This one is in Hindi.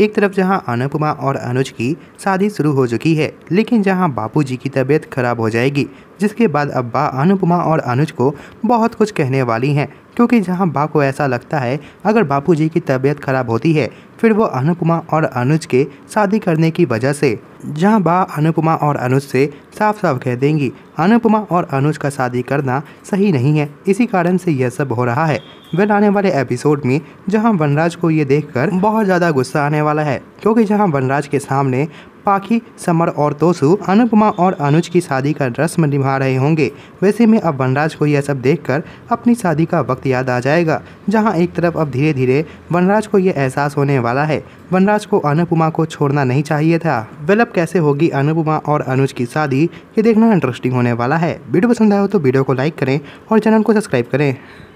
एक तरफ जहां अनुपमा और अनुज की शादी शुरू हो चुकी है लेकिन जहां बापूजी की तबीयत खराब हो जाएगी जिसके बाद अब्बा अनुपमा और अनुज को बहुत कुछ कहने वाली हैं क्योंकि जहां बा को ऐसा लगता है अगर बापूजी की तबीयत खराब होती है फिर वो अनुपमा और अनुज के शादी करने की वजह से जहां बा अनुपमा और अनुज से साफ साफ कह देंगी अनुपमा और अनुज का शादी करना सही नहीं है इसी कारण से यह सब हो रहा है वे आने वाले एपिसोड में जहां वनराज को ये देखकर बहुत ज़्यादा गुस्सा आने वाला है क्योंकि जहां वनराज के सामने पाखी समर और तोसु अनुपमा और अनुज की शादी का रस्म निभा रहे होंगे वैसे में अब वनराज को यह सब देखकर अपनी शादी का वक्त याद आ जाएगा जहां एक तरफ अब धीरे धीरे वनराज को यह एहसास होने वाला है वनराज को अनुपमा को छोड़ना नहीं चाहिए था वेल अब कैसे होगी अनुपमा और अनुज की शादी ये देखना इंटरेस्टिंग होने वाला है वीडियो पसंद आया हो तो वीडियो को लाइक करें और चैनल को सब्सक्राइब करें